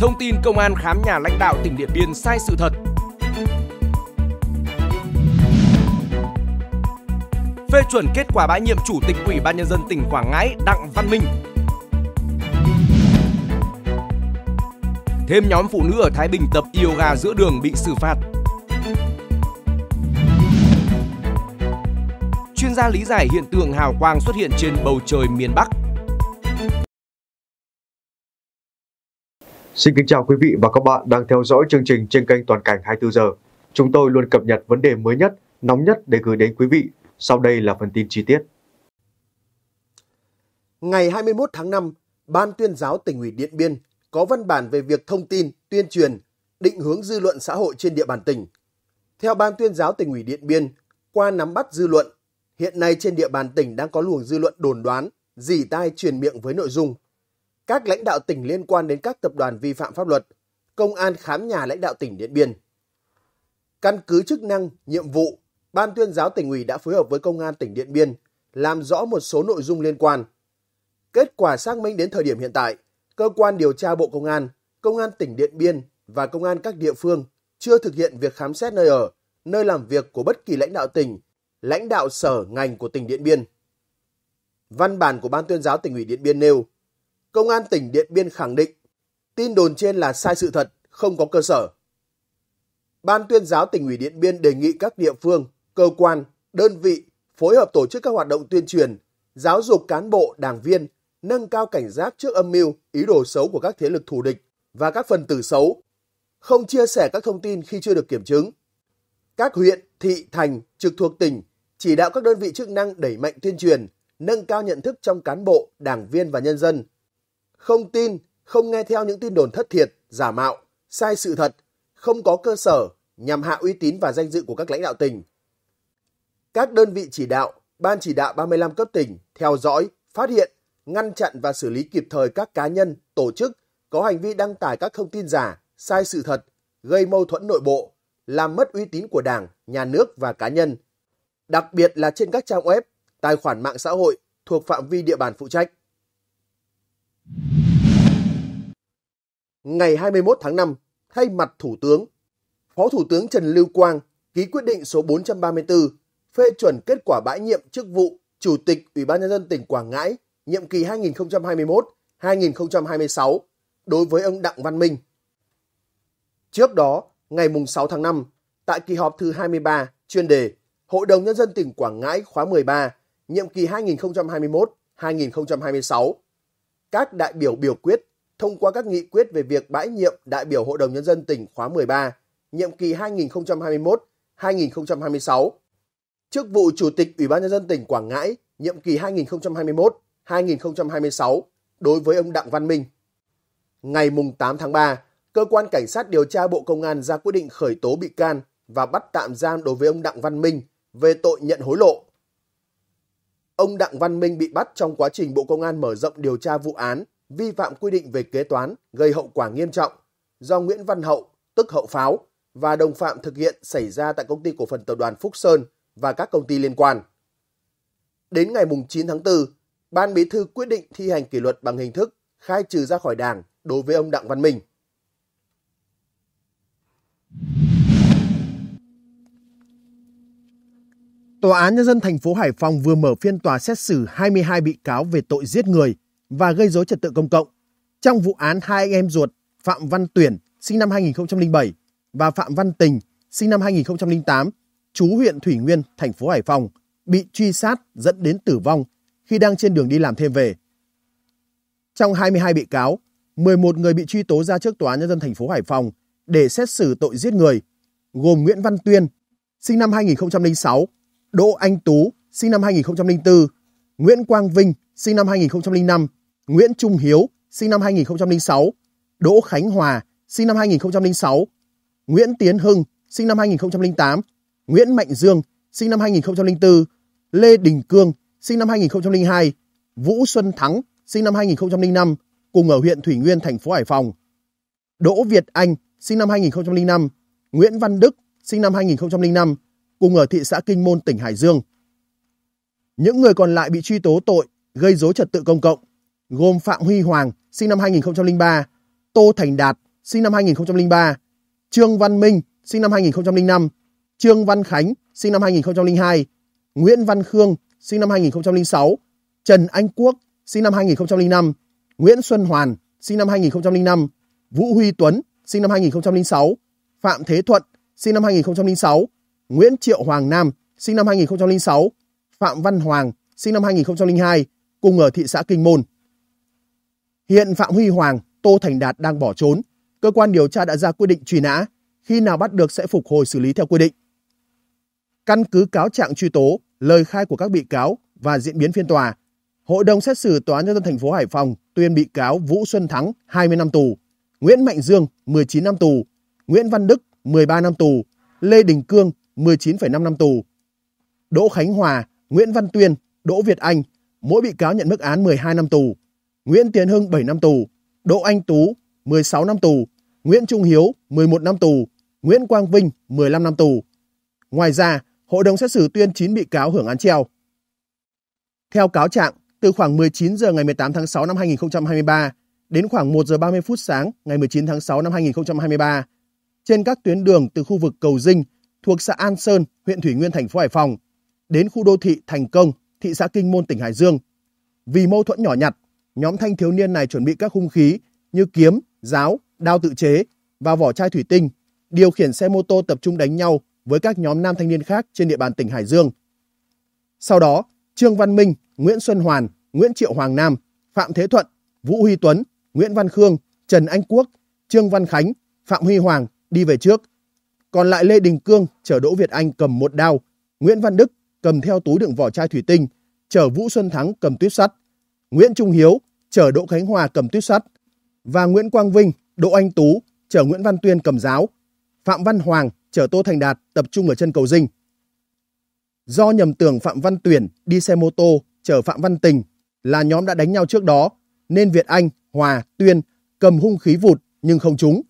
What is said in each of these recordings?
Thông tin công an khám nhà lãnh đạo tỉnh Điện Biên sai sự thật. Phê chuẩn kết quả bãi nhiệm Chủ tịch Ủy ban nhân dân tỉnh Quảng Ngãi Đặng Văn Minh. Thêm nhóm phụ nữ ở Thái Bình tập yoga giữa đường bị xử phạt. Chuyên gia lý giải hiện tượng hào quang xuất hiện trên bầu trời miền Bắc Xin kính chào quý vị và các bạn đang theo dõi chương trình trên kênh Toàn cảnh 24 giờ. Chúng tôi luôn cập nhật vấn đề mới nhất, nóng nhất để gửi đến quý vị. Sau đây là phần tin chi tiết. Ngày 21 tháng 5, Ban tuyên giáo tỉnh ủy Điện Biên có văn bản về việc thông tin, tuyên truyền, định hướng dư luận xã hội trên địa bàn tỉnh. Theo Ban tuyên giáo tỉnh ủy Điện Biên, qua nắm bắt dư luận, hiện nay trên địa bàn tỉnh đang có luồng dư luận đồn đoán, dỉ tai truyền miệng với nội dung các lãnh đạo tỉnh liên quan đến các tập đoàn vi phạm pháp luật, công an khám nhà lãnh đạo tỉnh Điện Biên. Căn cứ chức năng, nhiệm vụ, Ban tuyên giáo tỉnh ủy đã phối hợp với công an tỉnh Điện Biên làm rõ một số nội dung liên quan. Kết quả xác minh đến thời điểm hiện tại, cơ quan điều tra Bộ Công an, Công an tỉnh Điện Biên và Công an các địa phương chưa thực hiện việc khám xét nơi ở, nơi làm việc của bất kỳ lãnh đạo tỉnh, lãnh đạo sở ngành của tỉnh Điện Biên. Văn bản của Ban tuyên giáo tỉnh ủy Điện Biên nêu Công an tỉnh Điện Biên khẳng định tin đồn trên là sai sự thật, không có cơ sở. Ban tuyên giáo tỉnh ủy Điện Biên đề nghị các địa phương, cơ quan, đơn vị phối hợp tổ chức các hoạt động tuyên truyền, giáo dục cán bộ, đảng viên, nâng cao cảnh giác trước âm mưu, ý đồ xấu của các thế lực thù địch và các phần tử xấu, không chia sẻ các thông tin khi chưa được kiểm chứng. Các huyện, thị, thành trực thuộc tỉnh chỉ đạo các đơn vị chức năng đẩy mạnh tuyên truyền, nâng cao nhận thức trong cán bộ, đảng viên và nhân dân – không tin, không nghe theo những tin đồn thất thiệt, giả mạo, sai sự thật, không có cơ sở nhằm hạ uy tín và danh dự của các lãnh đạo tỉnh. Các đơn vị chỉ đạo, ban chỉ đạo 35 cấp tỉnh theo dõi, phát hiện, ngăn chặn và xử lý kịp thời các cá nhân, tổ chức có hành vi đăng tải các thông tin giả, sai sự thật, gây mâu thuẫn nội bộ, làm mất uy tín của Đảng, nhà nước và cá nhân, đặc biệt là trên các trang web, tài khoản mạng xã hội thuộc phạm vi địa bàn phụ trách. ngày 21 tháng 5, thay mặt Thủ tướng, Phó Thủ tướng Trần Lưu Quang ký quyết định số 434 phê chuẩn kết quả bãi nhiệm chức vụ Chủ tịch Ủy ban Nhân dân tỉnh Quảng Ngãi nhiệm kỳ 2021-2026 đối với ông Đặng Văn Minh. Trước đó, ngày 6 tháng 5, tại kỳ họp thứ 23 chuyên đề Hội đồng Nhân dân tỉnh Quảng Ngãi khóa 13, nhiệm kỳ 2021-2026, các đại biểu biểu quyết thông qua các nghị quyết về việc bãi nhiệm đại biểu Hội đồng Nhân dân tỉnh khóa 13, nhiệm kỳ 2021-2026, chức vụ Chủ tịch Ủy ban Nhân dân tỉnh Quảng Ngãi, nhiệm kỳ 2021-2026 đối với ông Đặng Văn Minh. Ngày 8 tháng 3, Cơ quan Cảnh sát điều tra Bộ Công an ra quyết định khởi tố bị can và bắt tạm giam đối với ông Đặng Văn Minh về tội nhận hối lộ. Ông Đặng Văn Minh bị bắt trong quá trình Bộ Công an mở rộng điều tra vụ án vi phạm quy định về kế toán gây hậu quả nghiêm trọng do Nguyễn Văn Hậu, tức Hậu Pháo, và đồng phạm thực hiện xảy ra tại công ty cổ phần tập đoàn Phúc Sơn và các công ty liên quan. Đến ngày 9 tháng 4, Ban Bí thư quyết định thi hành kỷ luật bằng hình thức khai trừ ra khỏi Đảng đối với ông Đặng Văn Minh. Tòa án Nhân dân thành phố Hải Phòng vừa mở phiên tòa xét xử 22 bị cáo về tội giết người – và gây dối trật tự công cộng. Trong vụ án hai anh em ruột Phạm Văn Tuyển sinh năm 2007 và Phạm Văn Tình sinh năm 2008, chú huyện Thủy Nguyên, thành phố Hải Phòng, bị truy sát dẫn đến tử vong khi đang trên đường đi làm thêm về. Trong 22 bị cáo, 11 người bị truy tố ra trước Tòa Nhân dân thành phố Hải Phòng để xét xử tội giết người, gồm Nguyễn Văn Tuyên, sinh năm 2006, Đỗ Anh Tú, sinh năm 2004, Nguyễn Quang Vinh, sinh năm 2005, Nguyễn Trung Hiếu, sinh năm 2006, Đỗ Khánh Hòa, sinh năm 2006, Nguyễn Tiến Hưng, sinh năm 2008, Nguyễn Mạnh Dương, sinh năm 2004, Lê Đình Cương, sinh năm 2002, Vũ Xuân Thắng, sinh năm 2005, cùng ở huyện Thủy Nguyên, thành phố Hải Phòng. Đỗ Việt Anh, sinh năm 2005, Nguyễn Văn Đức, sinh năm 2005, cùng ở thị xã Kinh Môn, tỉnh Hải Dương. Những người còn lại bị truy tố tội gây dối trật tự công cộng gồm Phạm Huy Hoàng, sinh năm 2003, Tô Thành Đạt, sinh năm 2003, Trương Văn Minh, sinh năm 2005, Trương Văn Khánh, sinh năm 2002, Nguyễn Văn Khương, sinh năm 2006, Trần Anh Quốc, sinh năm 2005, Nguyễn Xuân Hoàn, sinh năm 2005, Vũ Huy Tuấn, sinh năm 2006, Phạm Thế Thuận, sinh năm 2006, Nguyễn Triệu Hoàng Nam, sinh năm 2006, Phạm Văn Hoàng, sinh năm 2002, cùng ở thị xã Kinh Môn. Hiện Phạm Huy Hoàng, Tô Thành Đạt đang bỏ trốn. Cơ quan điều tra đã ra quyết định truy nã. Khi nào bắt được sẽ phục hồi xử lý theo quy định. Căn cứ cáo trạng truy tố, lời khai của các bị cáo và diễn biến phiên tòa, Hội đồng xét xử Tòa án Nhân dân thành phố Hải Phòng tuyên bị cáo Vũ Xuân Thắng 20 năm tù, Nguyễn Mạnh Dương 19 năm tù, Nguyễn Văn Đức 13 năm tù, Lê Đình Cương 19,5 năm tù, Đỗ Khánh Hòa, Nguyễn Văn Tuyên, Đỗ Việt Anh, mỗi bị cáo nhận mức án 12 năm tù. Nguyễn Tiến Hưng 7 năm tù, Đỗ Anh Tú 16 năm tù, Nguyễn Trung Hiếu 11 năm tù, Nguyễn Quang Vinh 15 năm tù. Ngoài ra, hội đồng xét xử tuyên 9 bị cáo hưởng án treo. Theo cáo trạng, từ khoảng 19 giờ ngày 18 tháng 6 năm 2023 đến khoảng 1 giờ 30 phút sáng ngày 19 tháng 6 năm 2023, trên các tuyến đường từ khu vực Cầu Dinh thuộc xã An Sơn, huyện Thủy Nguyên, thành phố Hải Phòng đến khu đô thị Thành Công, thị xã Kinh Môn, tỉnh Hải Dương. Vì mâu thuẫn nhỏ nhặt, nhóm thanh thiếu niên này chuẩn bị các hung khí như kiếm, giáo, đao tự chế và vỏ chai thủy tinh, điều khiển xe mô tô tập trung đánh nhau với các nhóm nam thanh niên khác trên địa bàn tỉnh Hải Dương. Sau đó, Trương Văn Minh, Nguyễn Xuân Hoàn, Nguyễn Triệu Hoàng Nam, Phạm Thế Thuận, Vũ Huy Tuấn, Nguyễn Văn Khương, Trần Anh Quốc, Trương Văn Khánh, Phạm Huy Hoàng đi về trước. Còn lại Lê Đình Cương chở Đỗ Việt Anh cầm một đao, Nguyễn Văn Đức cầm theo túi đựng vỏ chai thủy tinh, chở Vũ Xuân Thắng cầm tuyết sắt. Nguyễn Trung Hiếu chở Đỗ Khánh Hòa cầm tuyết sắt và Nguyễn Quang Vinh, Đỗ Anh Tú chở Nguyễn Văn Tuyên cầm giáo, Phạm Văn Hoàng chở Tô Thành Đạt tập trung ở chân cầu dinh. Do nhầm tưởng Phạm Văn Tuyển đi xe mô tô chở Phạm Văn Tình là nhóm đã đánh nhau trước đó nên Việt Anh, Hòa, Tuyên cầm hung khí vụt nhưng không trúng.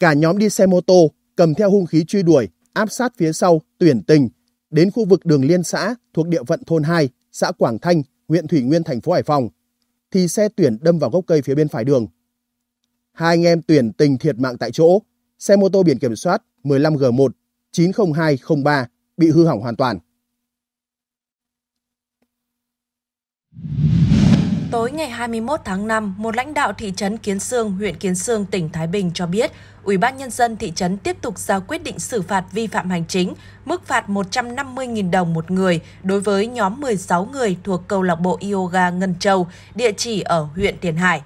Cả nhóm đi xe mô tô cầm theo hung khí truy đuổi áp sát phía sau Tuyển Tình đến khu vực đường liên xã thuộc địa phận thôn 2, xã Quảng Thanh, huyện Thủy Nguyên, thành phố Hải Phòng, thì xe tuyển đâm vào gốc cây phía bên phải đường. Hai anh em tuyển tình thiệt mạng tại chỗ, xe mô tô biển kiểm soát 15G1 90203 bị hư hỏng hoàn toàn. Tối ngày 21 tháng 5, một lãnh đạo thị trấn Kiến Sương, huyện Kiến Sương, tỉnh Thái Bình cho biết Ủy ban nhân dân thị trấn tiếp tục ra quyết định xử phạt vi phạm hành chính, mức phạt 150.000 đồng một người đối với nhóm 16 người thuộc câu lạc bộ yoga Ngân Châu, địa chỉ ở huyện Tiền Hải.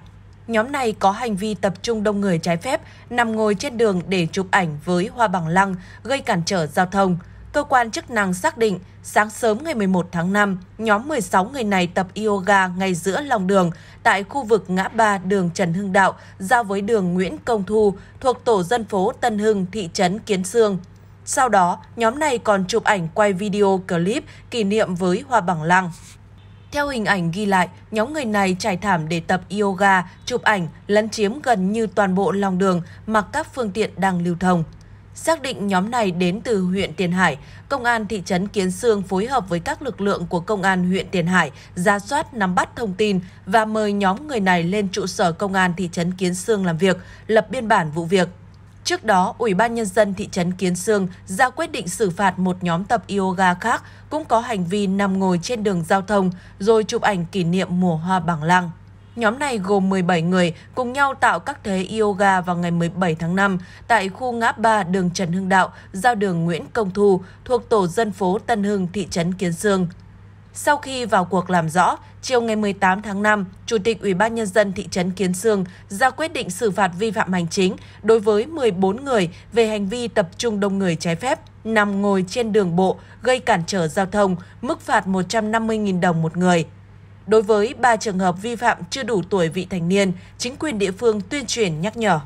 Nhóm này có hành vi tập trung đông người trái phép, nằm ngồi trên đường để chụp ảnh với hoa bằng lăng, gây cản trở giao thông cơ quan chức năng xác định sáng sớm ngày 11 tháng 5, nhóm 16 người này tập yoga ngay giữa lòng đường tại khu vực ngã ba đường Trần Hưng Đạo giao với đường Nguyễn Công Thu thuộc tổ dân phố Tân Hưng, thị trấn Kiến Sương. Sau đó, nhóm này còn chụp ảnh quay video clip kỷ niệm với Hoa Bằng Lăng. Theo hình ảnh ghi lại, nhóm người này trải thảm để tập yoga, chụp ảnh, lấn chiếm gần như toàn bộ lòng đường mà các phương tiện đang lưu thông. Xác định nhóm này đến từ huyện Tiền Hải, Công an thị trấn Kiến Sương phối hợp với các lực lượng của Công an huyện Tiền Hải ra soát nắm bắt thông tin và mời nhóm người này lên trụ sở Công an thị trấn Kiến Sương làm việc, lập biên bản vụ việc. Trước đó, Ủy ban Nhân dân thị trấn Kiến Sương ra quyết định xử phạt một nhóm tập yoga khác cũng có hành vi nằm ngồi trên đường giao thông rồi chụp ảnh kỷ niệm mùa hoa bằng lăng. Nhóm này gồm 17 người cùng nhau tạo các thế yoga vào ngày 17 tháng 5 tại khu ngã ba đường Trần Hưng Đạo, giao đường Nguyễn Công Thu thuộc tổ dân phố Tân Hưng, thị trấn Kiến Sương. Sau khi vào cuộc làm rõ, chiều ngày 18 tháng 5, Chủ tịch Ủy ban Nhân dân thị trấn Kiến Sương ra quyết định xử phạt vi phạm hành chính đối với 14 người về hành vi tập trung đông người trái phép, nằm ngồi trên đường bộ, gây cản trở giao thông, mức phạt 150.000 đồng một người. Đối với 3 trường hợp vi phạm chưa đủ tuổi vị thành niên, chính quyền địa phương tuyên truyền nhắc nhở.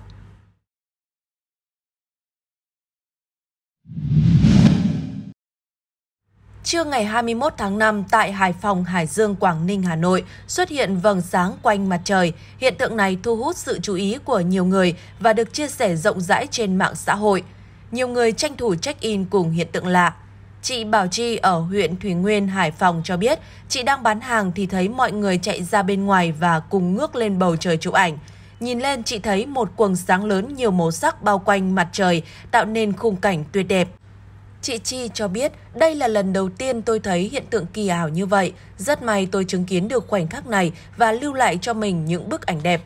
Trưa ngày 21 tháng 5 tại Hải Phòng, Hải Dương, Quảng Ninh, Hà Nội xuất hiện vầng sáng quanh mặt trời. Hiện tượng này thu hút sự chú ý của nhiều người và được chia sẻ rộng rãi trên mạng xã hội. Nhiều người tranh thủ check-in cùng hiện tượng lạ. Chị Bảo Chi ở huyện Thủy Nguyên, Hải Phòng cho biết, chị đang bán hàng thì thấy mọi người chạy ra bên ngoài và cùng ngước lên bầu trời chụp ảnh. Nhìn lên chị thấy một quầng sáng lớn nhiều màu sắc bao quanh mặt trời, tạo nên khung cảnh tuyệt đẹp. Chị Chi cho biết, đây là lần đầu tiên tôi thấy hiện tượng kỳ ảo như vậy. Rất may tôi chứng kiến được khoảnh khắc này và lưu lại cho mình những bức ảnh đẹp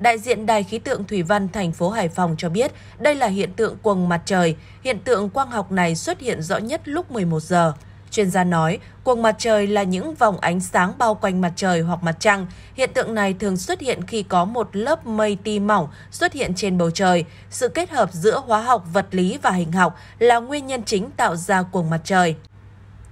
đại diện Đài khí tượng Thủy văn thành phố Hải Phòng cho biết đây là hiện tượng quầng mặt trời. Hiện tượng quang học này xuất hiện rõ nhất lúc 11 giờ. Chuyên gia nói, quầng mặt trời là những vòng ánh sáng bao quanh mặt trời hoặc mặt trăng. Hiện tượng này thường xuất hiện khi có một lớp mây ti mỏng xuất hiện trên bầu trời. Sự kết hợp giữa hóa học, vật lý và hình học là nguyên nhân chính tạo ra quầng mặt trời.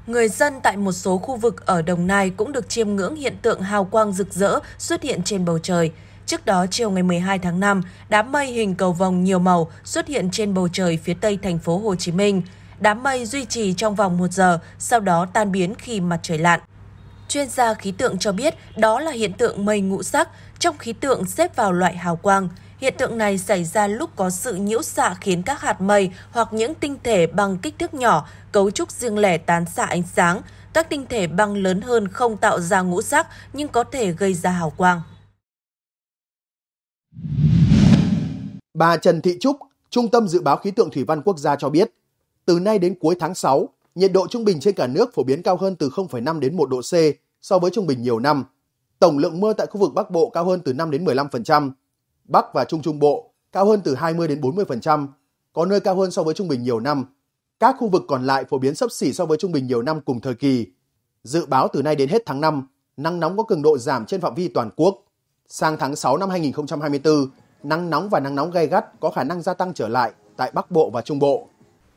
Người dân tại một số khu vực ở Đồng Nai cũng được chiêm ngưỡng hiện tượng hào quang rực rỡ xuất hiện trên bầu trời. Trước đó, chiều ngày 12 tháng 5, đám mây hình cầu vồng nhiều màu xuất hiện trên bầu trời phía tây thành phố Hồ Chí Minh. Đám mây duy trì trong vòng 1 giờ, sau đó tan biến khi mặt trời lặn. Chuyên gia khí tượng cho biết đó là hiện tượng mây ngũ sắc trong khí tượng xếp vào loại hào quang. Hiện tượng này xảy ra lúc có sự nhiễu xạ khiến các hạt mây hoặc những tinh thể bằng kích thước nhỏ, cấu trúc riêng lẻ tán xạ ánh sáng. Các tinh thể băng lớn hơn không tạo ra ngũ sắc nhưng có thể gây ra hào quang. Bà Trần Thị Trúc, Trung tâm Dự báo Khí tượng Thủy văn Quốc gia cho biết, từ nay đến cuối tháng 6, nhiệt độ trung bình trên cả nước phổ biến cao hơn từ 0,5 đến 1 độ C so với trung bình nhiều năm. Tổng lượng mưa tại khu vực Bắc Bộ cao hơn từ 5 đến 15%, Bắc và Trung Trung Bộ cao hơn từ 20 đến 40%, có nơi cao hơn so với trung bình nhiều năm. Các khu vực còn lại phổ biến sấp xỉ so với trung bình nhiều năm cùng thời kỳ. Dự báo từ nay đến hết tháng 5, nắng nóng có cường độ giảm trên phạm vi toàn quốc. Sang tháng 6 năm 2024, nắng nóng và nắng nóng gay gắt có khả năng gia tăng trở lại tại Bắc Bộ và Trung Bộ.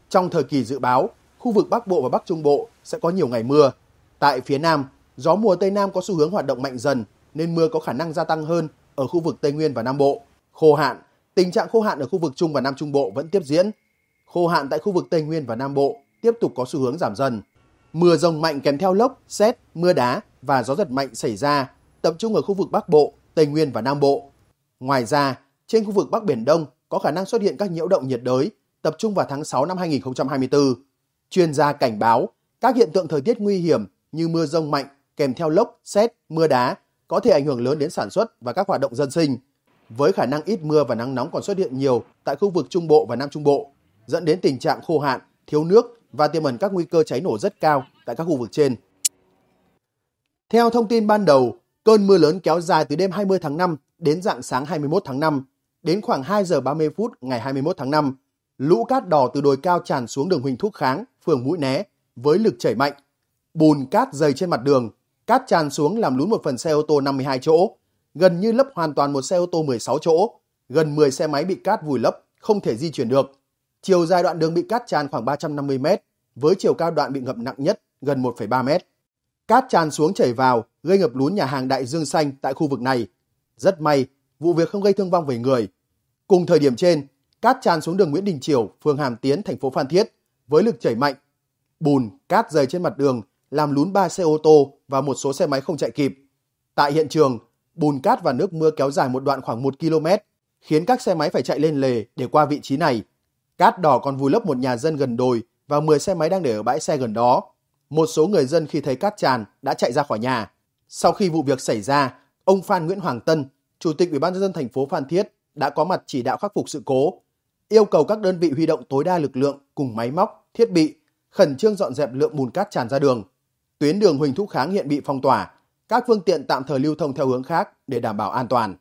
Trong thời kỳ dự báo, khu vực Bắc Bộ và Bắc Trung Bộ sẽ có nhiều ngày mưa. Tại phía Nam, gió mùa Tây Nam có xu hướng hoạt động mạnh dần nên mưa có khả năng gia tăng hơn ở khu vực Tây Nguyên và Nam Bộ. Khô hạn, tình trạng khô hạn ở khu vực Trung và Nam Trung Bộ vẫn tiếp diễn. Khô hạn tại khu vực Tây Nguyên và Nam Bộ tiếp tục có xu hướng giảm dần. Mưa rông mạnh kèm theo lốc, xét, mưa đá và gió giật mạnh xảy ra, tập trung ở khu vực Bắc Bộ, Tây Nguyên và Nam Bộ. Ngoài ra, trên khu vực Bắc Biển Đông có khả năng xuất hiện các nhiễu động nhiệt đới tập trung vào tháng 6 năm 2024. Chuyên gia cảnh báo các hiện tượng thời tiết nguy hiểm như mưa rông mạnh kèm theo lốc, xét, mưa đá có thể ảnh hưởng lớn đến sản xuất và các hoạt động dân sinh, với khả năng ít mưa và nắng nóng còn xuất hiện nhiều tại khu vực Trung Bộ và Nam Trung Bộ, dẫn đến tình trạng khô hạn, thiếu nước và tiềm ẩn các nguy cơ cháy nổ rất cao tại các khu vực trên. Theo thông tin ban đầu, Cơn mưa lớn kéo dài từ đêm 20 tháng 5 đến dạng sáng 21 tháng 5, đến khoảng 2 giờ 30 phút ngày 21 tháng 5, lũ cát đỏ từ đồi cao tràn xuống đường Huỳnh Thúc Kháng, phường Mũi Né với lực chảy mạnh. Bùn cát dày trên mặt đường, cát tràn xuống làm lún một phần xe ô tô 52 chỗ, gần như lấp hoàn toàn một xe ô tô 16 chỗ, gần 10 xe máy bị cát vùi lấp, không thể di chuyển được. Chiều dài đoạn đường bị cát tràn khoảng 350 m, với chiều cao đoạn bị ngập nặng nhất gần 1,3 mét. Cát tràn xuống chảy vào, gây ngập lún nhà hàng Đại Dương Xanh tại khu vực này. Rất may, vụ việc không gây thương vong về người. Cùng thời điểm trên, cát tràn xuống đường Nguyễn Đình Chiểu, phường Hàm Tiến, thành phố Phan Thiết với lực chảy mạnh. Bùn, cát rơi trên mặt đường làm lún ba xe ô tô và một số xe máy không chạy kịp. Tại hiện trường, bùn cát và nước mưa kéo dài một đoạn khoảng 1 km, khiến các xe máy phải chạy lên lề để qua vị trí này. Cát đỏ còn vùi lấp một nhà dân gần đồi và 10 xe máy đang để ở bãi xe gần đó một số người dân khi thấy cát tràn đã chạy ra khỏi nhà. Sau khi vụ việc xảy ra, ông Phan Nguyễn Hoàng Tân, Chủ tịch Ủy ban nhân dân thành phố Phan Thiết đã có mặt chỉ đạo khắc phục sự cố, yêu cầu các đơn vị huy động tối đa lực lượng cùng máy móc, thiết bị, khẩn trương dọn dẹp lượng bùn cát tràn ra đường. Tuyến đường Huỳnh Thúc Kháng hiện bị phong tỏa, các phương tiện tạm thời lưu thông theo hướng khác để đảm bảo an toàn.